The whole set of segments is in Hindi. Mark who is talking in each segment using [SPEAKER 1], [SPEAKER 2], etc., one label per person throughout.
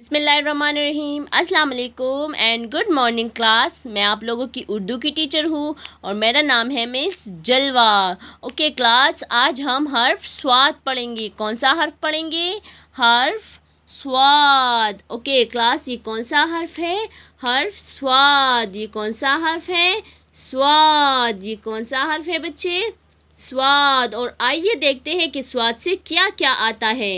[SPEAKER 1] अस्सलाम वालेकुम एंड गुड मॉर्निंग क्लास मैं आप लोगों की उर्दू की टीचर हूँ और मेरा नाम है मिस जलवा ओके क्लास आज हम हर्फ स्वाद पढ़ेंगे कौन सा हर्फ पढ़ेंगे हर्फ स्वाद ओके क्लास ये कौन सा हर्फ है हर्फ स्वाद ये कौन सा हर्फ है स्वाद ये कौन सा हर्फ है बच्चे स्वाद और आइए देखते हैं कि स्वाद से क्या क्या आता है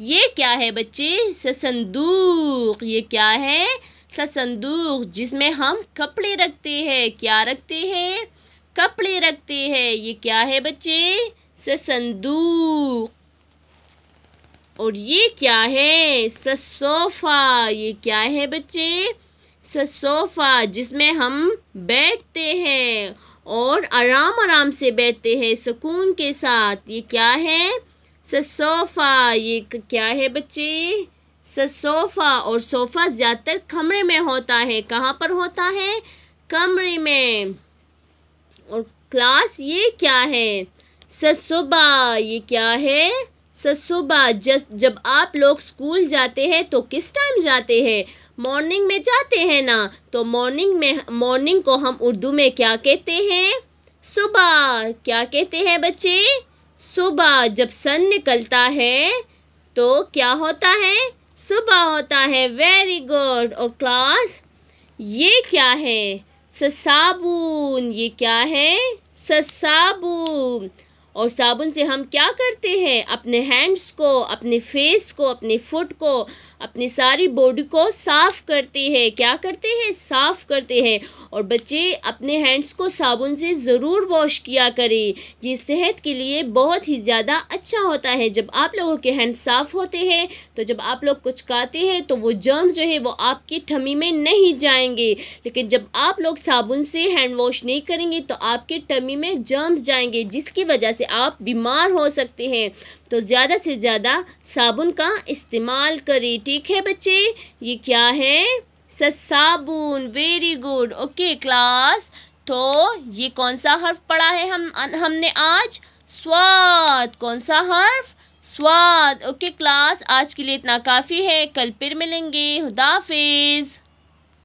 [SPEAKER 1] ये क्या है बच्चे ससंदूक ये क्या है ससंदूक जिसमें हम कपड़े रखते हैं क्या रखते हैं कपड़े रखते हैं ये क्या है बच्चे ससंदूक और ये क्या है ससोफ़ा ये क्या है बच्चे ससोफ़ा जिसमें हम बैठते हैं और आराम आराम से बैठते हैं सुकून के साथ ये क्या है स सोफ़ा ये क्या है बच्चे सोफ़ा और सोफ़ा ज़्यादातर कमरे में होता है कहाँ पर होता है कमरे में और क्लास ये क्या है स सुबह ये क्या है स सुबह जस्ट जब आप लोग स्कूल जाते हैं तो किस टाइम जाते हैं मॉर्निंग में जाते हैं ना तो मॉर्निंग में मॉर्निंग को हम उर्दू में क्या कहते हैं सुबह क्या कहते हैं बच्चे सुबह जब सन निकलता है तो क्या होता है सुबह होता है वेरी गुड और क्लास ये क्या है ससाबून ये क्या है ससाबून और साबुन से हम क्या करते हैं अपने हैंड्स को अपने फेस को अपने फुट को अपनी सारी बॉडी को साफ़ करते हैं क्या करते हैं साफ़ करते हैं और बच्चे अपने हैंड्स को साबुन से ज़रूर वॉश किया करें ये सेहत के लिए बहुत ही ज़्यादा अच्छा होता है जब आप लोगों के हैंड साफ़ होते हैं तो जब आप लोग कुछ खाते हैं तो वो जर्म जो है वो आपकी ठमी में नहीं जाएंगे लेकिन जब आप लोग साबुन से हैंड वॉश नहीं करेंगे तो आपके टमी में जर्म्स जाएंगे जिसकी वजह से आप बीमार हो सकते हैं तो ज़्यादा से ज़्यादा साबुन का इस्तेमाल करें ठीक है बच्चे ये क्या है सर साबुन वेरी गुड ओके क्लास तो ये कौन सा हर्फ पढ़ा है हम हमने आज स्वाद कौन सा हर्फ स्वाद ओके क्लास आज के लिए इतना काफ़ी है कल फिर मिलेंगे खुदाफिज़